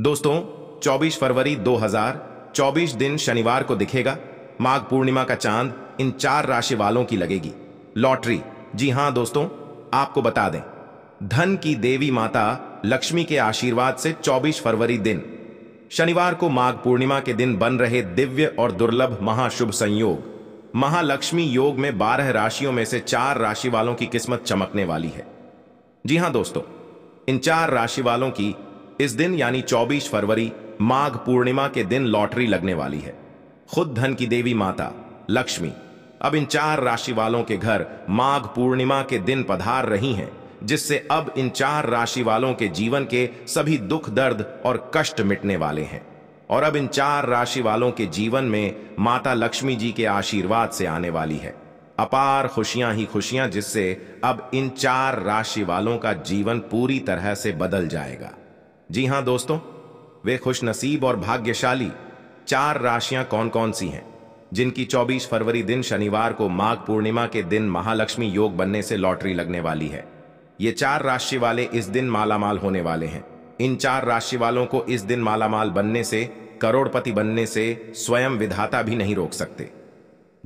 दोस्तों 24 फरवरी 2024 दिन शनिवार को दिखेगा माघ पूर्णिमा का चांद इन चार राशि वालों की लगेगी लॉटरी जी हां दोस्तों आपको बता दें धन की देवी माता लक्ष्मी के आशीर्वाद से 24 फरवरी दिन शनिवार को माघ पूर्णिमा के दिन बन रहे दिव्य और दुर्लभ महाशुभ संयोग महालक्ष्मी योग में बारह राशियों में से चार राशि वालों की किस्मत चमकने वाली है जी हां दोस्तों इन चार राशि वालों की इस दिन यानी 24 फरवरी माघ पूर्णिमा के दिन लॉटरी लगने वाली है खुद धन की देवी माता लक्ष्मी अब इन चार राशि वालों के घर माघ पूर्णिमा के दिन पधार रही हैं जिससे अब इन चार राशि वालों के जीवन के सभी दुख दर्द और कष्ट मिटने वाले हैं और अब इन चार राशि वालों के जीवन में माता लक्ष्मी जी के आशीर्वाद से आने वाली है अपार खुशियां ही खुशियां जिससे अब इन चार राशि वालों का जीवन पूरी तरह से बदल जाएगा जी हां दोस्तों वे खुशनसीब और भाग्यशाली चार राशियां कौन कौन सी हैं जिनकी 24 फरवरी दिन शनिवार को माघ पूर्णिमा के दिन महालक्ष्मी योग बनने से लॉटरी लगने वाली है ये चार राशि वाले इस दिन मालामाल होने वाले हैं इन चार राशि वालों को इस दिन मालामाल बनने से करोड़पति बनने से स्वयं विधाता भी नहीं रोक सकते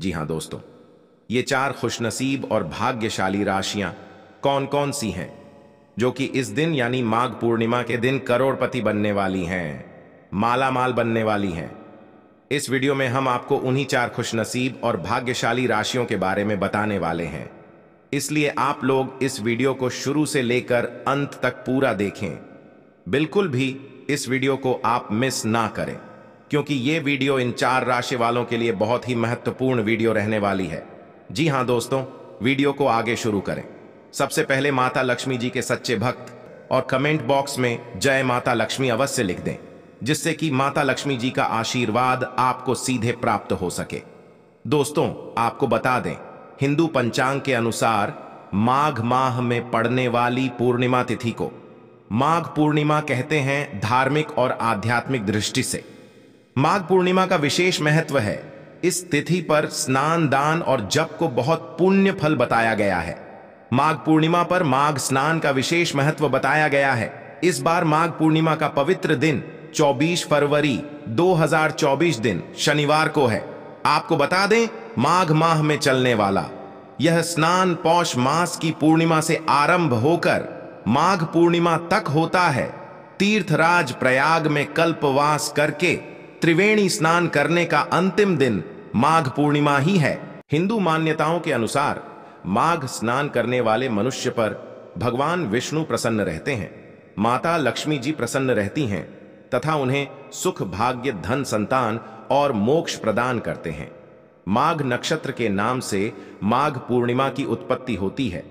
जी हां दोस्तों ये चार खुशनसीब और भाग्यशाली राशियां कौन कौन सी हैं जो कि इस दिन यानी माघ पूर्णिमा के दिन करोड़पति बनने वाली हैं माला माल बनने वाली हैं इस वीडियो में हम आपको उन्हीं चार खुशनसीब और भाग्यशाली राशियों के बारे में बताने वाले हैं इसलिए आप लोग इस वीडियो को शुरू से लेकर अंत तक पूरा देखें बिल्कुल भी इस वीडियो को आप मिस ना करें क्योंकि ये वीडियो इन चार राशि वालों के लिए बहुत ही महत्वपूर्ण वीडियो रहने वाली है जी हाँ दोस्तों वीडियो को आगे शुरू करें सबसे पहले माता लक्ष्मी जी के सच्चे भक्त और कमेंट बॉक्स में जय माता लक्ष्मी अवश्य लिख दें जिससे कि माता लक्ष्मी जी का आशीर्वाद आपको सीधे प्राप्त हो सके दोस्तों आपको बता दें हिंदू पंचांग के अनुसार माघ माह में पड़ने वाली पूर्णिमा तिथि को माघ पूर्णिमा कहते हैं धार्मिक और आध्यात्मिक दृष्टि से माघ पूर्णिमा का विशेष महत्व है इस तिथि पर स्नान दान और जप को बहुत पुण्य फल बताया गया है माघ पूर्णिमा पर माघ स्नान का विशेष महत्व बताया गया है इस बार माघ पूर्णिमा का पवित्र दिन 24 फरवरी 2024 दिन शनिवार को है आपको बता दें माघ माह में चलने वाला यह स्नान पौष मास की पूर्णिमा से आरंभ होकर माघ पूर्णिमा तक होता है तीर्थराज प्रयाग में कल्पवास करके त्रिवेणी स्नान करने का अंतिम दिन माघ पूर्णिमा ही है हिंदू मान्यताओं के अनुसार माघ स्नान करने वाले मनुष्य पर भगवान विष्णु प्रसन्न रहते हैं माता लक्ष्मी जी प्रसन्न रहती हैं तथा उन्हें सुख भाग्य धन संतान और मोक्ष प्रदान करते हैं माघ नक्षत्र के नाम से माघ पूर्णिमा की उत्पत्ति होती है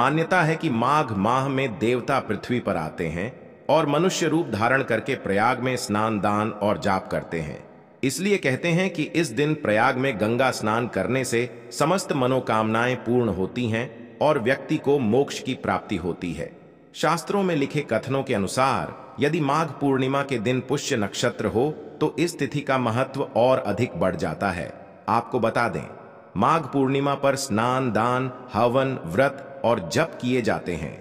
मान्यता है कि माघ माह में देवता पृथ्वी पर आते हैं और मनुष्य रूप धारण करके प्रयाग में स्नान दान और जाप करते हैं इसलिए कहते हैं कि इस दिन प्रयाग में गंगा स्नान करने से समस्त मनोकामनाएं पूर्ण होती हैं और व्यक्ति को मोक्ष की प्राप्ति होती है शास्त्रों में लिखे कथनों के अनुसार यदि माघ पूर्णिमा के दिन पुष्य नक्षत्र हो तो इस तिथि का महत्व और अधिक बढ़ जाता है आपको बता दें माघ पूर्णिमा पर स्नान दान हवन व्रत और जप किए जाते हैं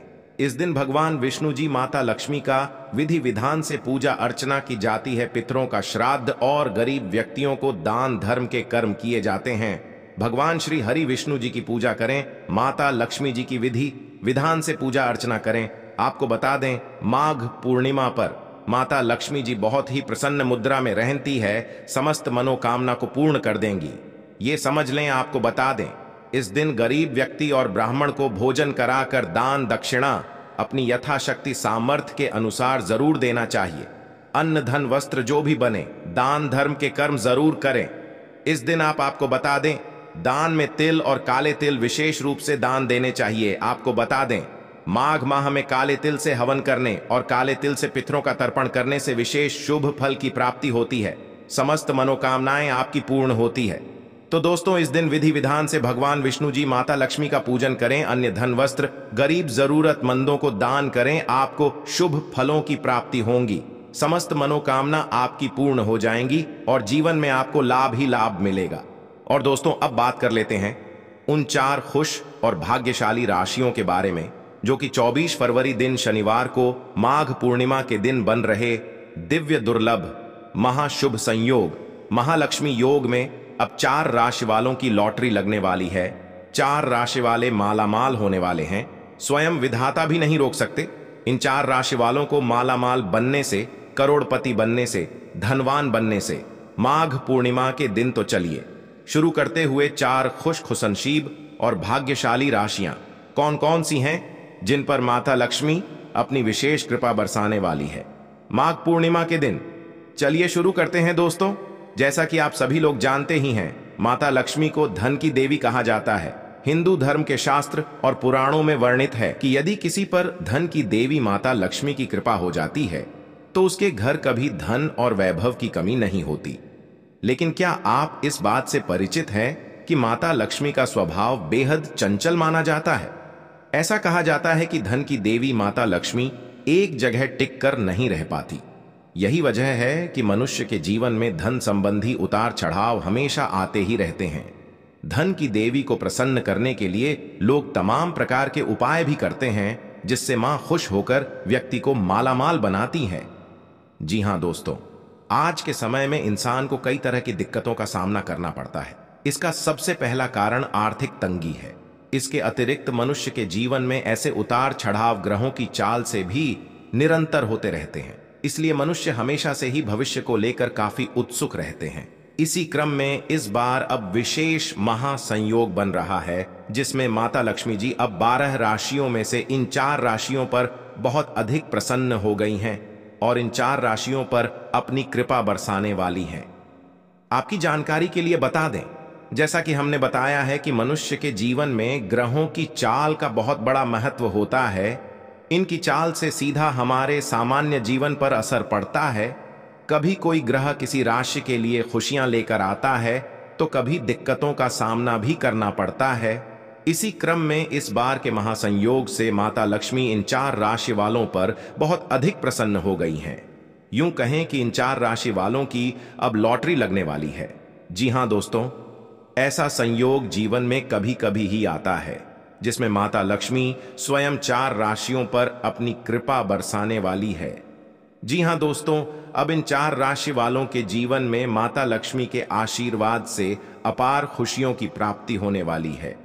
इस दिन भगवान विष्णु जी माता लक्ष्मी का विधि विधान से पूजा अर्चना की जाती है पितरों का श्राद्ध और गरीब व्यक्तियों को दान धर्म के कर्म किए जाते हैं भगवान श्री हरि विष्णु जी की पूजा करें माता लक्ष्मी जी की विधि विधान से पूजा अर्चना करें आपको बता दें माघ पूर्णिमा पर माता लक्ष्मी जी बहुत ही प्रसन्न मुद्रा में रहती है समस्त मनोकामना को पूर्ण कर देंगी ये समझ लें आपको बता दें इस दिन गरीब व्यक्ति और ब्राह्मण को भोजन कराकर दान दक्षिणा अपनी यथाशक्ति सामर्थ्य के अनुसार जरूर देना चाहिए अन्न धन वस्त्र जो भी बने दान धर्म के कर्म जरूर करें इस दिन आप आपको बता दें दान में तिल और काले तिल विशेष रूप से दान देने चाहिए आपको बता दें माघ माह में काले तिल से हवन करने और काले तिल से पितरों का तर्पण करने से विशेष शुभ फल की प्राप्ति होती है समस्त मनोकामनाएं आपकी पूर्ण होती है तो दोस्तों इस दिन विधि विधान से भगवान विष्णु जी माता लक्ष्मी का पूजन करें अन्य धन वस्त्र गरीब जरूरतमंदों को दान करें आपको शुभ फलों की प्राप्ति होंगी समस्त मनोकामना आपकी पूर्ण हो जाएंगी और जीवन में आपको लाभ ही लाभ मिलेगा और दोस्तों अब बात कर लेते हैं उन चार खुश और भाग्यशाली राशियों के बारे में जो कि 24 फरवरी दिन शनिवार को माघ पूर्णिमा के दिन बन रहे दिव्य दुर्लभ महाशुभ संयोग महालक्ष्मी योग में अब चार राशि वालों की लॉटरी लगने वाली है चार राशि वाले मालामाल होने वाले हैं स्वयं विधाता भी नहीं रोक सकते इन चार राशि वालों को मालामाल बनने से करोड़पति बनने से धनवान बनने से माघ पूर्णिमा के दिन तो चलिए शुरू करते हुए चार खुश खुशनशीब और भाग्यशाली राशियां कौन कौन सी हैं जिन पर माता लक्ष्मी अपनी विशेष कृपा बरसाने वाली है माघ पूर्णिमा के दिन चलिए शुरू करते हैं दोस्तों जैसा कि आप सभी लोग जानते ही हैं माता लक्ष्मी को धन की देवी कहा जाता है हिंदू धर्म के शास्त्र और पुराणों में वर्णित है कि यदि किसी पर धन की देवी माता लक्ष्मी की कृपा हो जाती है तो उसके घर कभी धन और वैभव की कमी नहीं होती लेकिन क्या आप इस बात से परिचित हैं कि माता लक्ष्मी का स्वभाव बेहद चंचल माना जाता है ऐसा कहा जाता है कि धन की देवी माता लक्ष्मी एक जगह टिक कर नहीं रह पाती यही वजह है कि मनुष्य के जीवन में धन संबंधी उतार चढ़ाव हमेशा आते ही रहते हैं धन की देवी को प्रसन्न करने के लिए लोग तमाम प्रकार के उपाय भी करते हैं जिससे मां खुश होकर व्यक्ति को मालामाल बनाती हैं जी हां दोस्तों आज के समय में इंसान को कई तरह की दिक्कतों का सामना करना पड़ता है इसका सबसे पहला कारण आर्थिक तंगी है इसके अतिरिक्त मनुष्य के जीवन में ऐसे उतार चढ़ाव ग्रहों की चाल से भी निरंतर होते रहते हैं इसलिए मनुष्य हमेशा से ही भविष्य को लेकर काफी उत्सुक रहते हैं इसी क्रम में इस बार अब विशेष महासंयोग बन रहा है जिसमें माता लक्ष्मी जी अब बारह राशियों में से इन चार राशियों पर बहुत अधिक प्रसन्न हो गई हैं और इन चार राशियों पर अपनी कृपा बरसाने वाली हैं आपकी जानकारी के लिए बता दें जैसा कि हमने बताया है कि मनुष्य के जीवन में ग्रहों की चाल का बहुत बड़ा महत्व होता है इनकी चाल से सीधा हमारे सामान्य जीवन पर असर पड़ता है कभी कोई ग्रह किसी राशि के लिए खुशियां लेकर आता है तो कभी दिक्कतों का सामना भी करना पड़ता है इसी क्रम में इस बार के महासंयोग से माता लक्ष्मी इन चार राशि वालों पर बहुत अधिक प्रसन्न हो गई हैं यूं कहें कि इन चार राशि वालों की अब लॉटरी लगने वाली है जी हां दोस्तों ऐसा संयोग जीवन में कभी कभी ही आता है जिसमें माता लक्ष्मी स्वयं चार राशियों पर अपनी कृपा बरसाने वाली है जी हां दोस्तों अब इन चार राशि वालों के जीवन में माता लक्ष्मी के आशीर्वाद से अपार खुशियों की प्राप्ति होने वाली है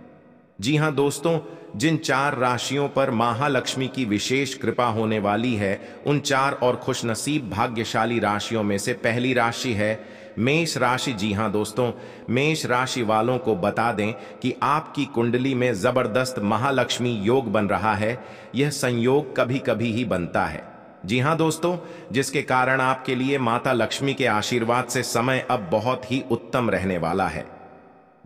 जी हां दोस्तों जिन चार राशियों पर महालक्ष्मी की विशेष कृपा होने वाली है उन चार और खुशनसीब भाग्यशाली राशियों में से पहली राशि है मेष राशि जी हाँ दोस्तों मेष राशि वालों को बता दें कि आपकी कुंडली में जबरदस्त महालक्ष्मी योग बन रहा है यह संयोग कभी कभी ही बनता है जी हाँ दोस्तों जिसके कारण आपके लिए माता लक्ष्मी के आशीर्वाद से समय अब बहुत ही उत्तम रहने वाला है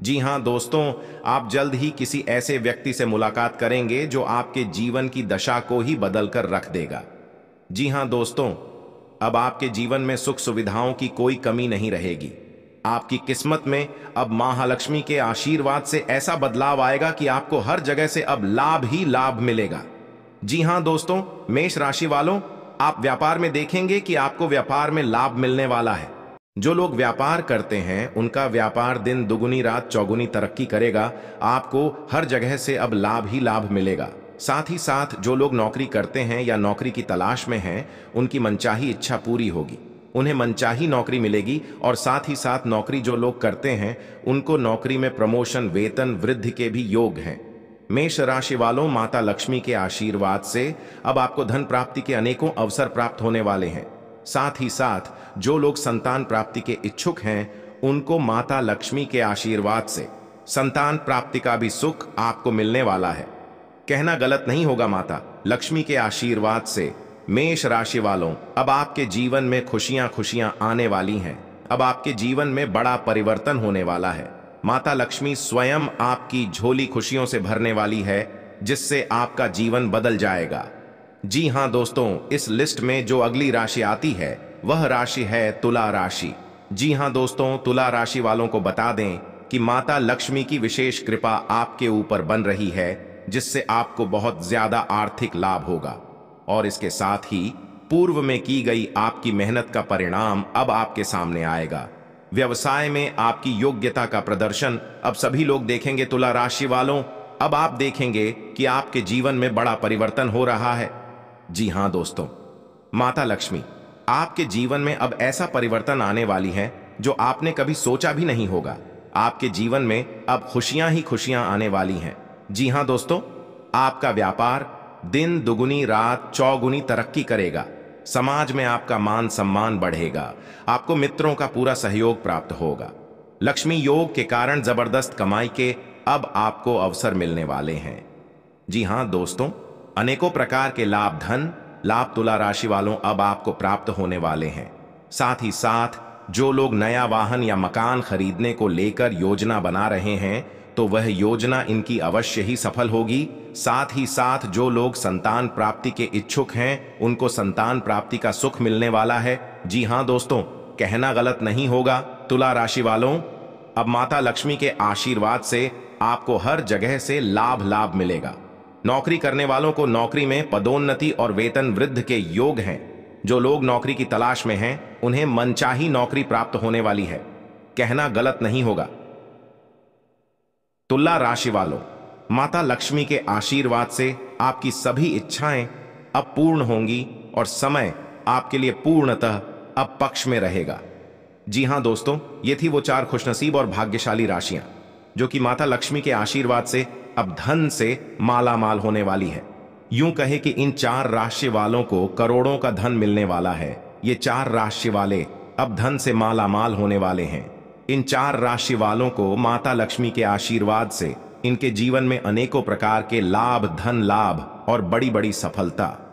जी हाँ दोस्तों आप जल्द ही किसी ऐसे व्यक्ति से मुलाकात करेंगे जो आपके जीवन की दशा को ही बदलकर रख देगा जी हाँ दोस्तों अब आपके जीवन में सुख सुविधाओं की कोई कमी नहीं रहेगी आपकी किस्मत में अब महालक्ष्मी के आशीर्वाद से ऐसा बदलाव आएगा कि आपको हर जगह से अब लाभ ही लाभ मिलेगा जी हाँ दोस्तों मेष राशि वालों आप व्यापार में देखेंगे कि आपको व्यापार में लाभ मिलने वाला है जो लोग व्यापार करते हैं उनका व्यापार दिन दुगुनी रात चौगुनी तरक्की करेगा आपको हर जगह से अब लाभ ही लाभ मिलेगा साथ ही साथ जो लोग नौकरी करते हैं या नौकरी की तलाश में हैं उनकी मनचाही इच्छा पूरी होगी उन्हें मनचाही नौकरी मिलेगी और साथ ही साथ नौकरी जो लोग करते हैं उनको नौकरी में प्रमोशन वेतन वृद्धि के भी योग हैं मेष राशि वालों माता लक्ष्मी के आशीर्वाद से अब आपको धन प्राप्ति के अनेकों अवसर प्राप्त होने वाले हैं साथ ही साथ जो लोग संतान प्राप्ति के इच्छुक हैं उनको माता लक्ष्मी के आशीर्वाद से संतान प्राप्ति का भी सुख आपको मिलने वाला है कहना गलत नहीं होगा माता लक्ष्मी के आशीर्वाद से मेष राशि वालों अब आपके जीवन में खुशियां खुशियां आने वाली हैं अब आपके जीवन में बड़ा परिवर्तन होने वाला है माता लक्ष्मी स्वयं आपकी झोली खुशियों से भरने वाली है जिससे आपका जीवन बदल जाएगा जी हाँ दोस्तों इस लिस्ट में जो अगली राशि आती है वह राशि है तुला राशि जी हाँ दोस्तों तुला राशि वालों को बता दें कि माता लक्ष्मी की विशेष कृपा आपके ऊपर बन रही है जिससे आपको बहुत ज्यादा आर्थिक लाभ होगा और इसके साथ ही पूर्व में की गई आपकी मेहनत का परिणाम अब आपके सामने आएगा व्यवसाय में आपकी योग्यता का प्रदर्शन अब सभी लोग देखेंगे तुला राशि वालों अब आप देखेंगे कि आपके जीवन में बड़ा परिवर्तन हो रहा है जी हां दोस्तों माता लक्ष्मी आपके जीवन में अब ऐसा परिवर्तन आने वाली है जो आपने कभी सोचा भी नहीं होगा आपके जीवन में अब खुशियां ही खुशियां आने वाली हैं जी हां दोस्तों आपका व्यापार दिन दुगुनी रात चौगुनी तरक्की करेगा समाज में आपका मान सम्मान बढ़ेगा आपको मित्रों का पूरा सहयोग प्राप्त होगा लक्ष्मी योग के कारण जबरदस्त कमाई के अब आपको अवसर मिलने वाले हैं जी हां दोस्तों अनेकों प्रकार के लाभ धन लाभ तुला राशि वालों अब आपको प्राप्त होने वाले हैं साथ ही साथ जो लोग नया वाहन या मकान खरीदने को लेकर योजना बना रहे हैं तो वह योजना इनकी अवश्य ही सफल होगी साथ ही साथ जो लोग संतान प्राप्ति के इच्छुक हैं उनको संतान प्राप्ति का सुख मिलने वाला है जी हाँ दोस्तों कहना गलत नहीं होगा तुला राशि वालों अब माता लक्ष्मी के आशीर्वाद से आपको हर जगह से लाभ लाभ मिलेगा नौकरी करने वालों को नौकरी में पदोन्नति और वेतन वृद्ध के योग हैं जो लोग नौकरी की तलाश में हैं उन्हें मनचाही नौकरी प्राप्त होने वाली है कहना गलत नहीं होगा तुला राशि वालों माता लक्ष्मी के आशीर्वाद से आपकी सभी इच्छाएं अब पूर्ण होंगी और समय आपके लिए पूर्णतः अब पक्ष में रहेगा जी हां दोस्तों ये थी वो चार खुशनसीब और भाग्यशाली राशियां जो कि माता लक्ष्मी के आशीर्वाद से अब धन से माला माल होने वाली है यूं कहे कि इन चार राशि वालों को करोड़ों का धन मिलने वाला है ये चार राशि वाले अब धन से माला माल होने वाले हैं इन चार राशि वालों को माता लक्ष्मी के आशीर्वाद से इनके जीवन में अनेकों प्रकार के लाभ धन लाभ और बड़ी बड़ी सफलता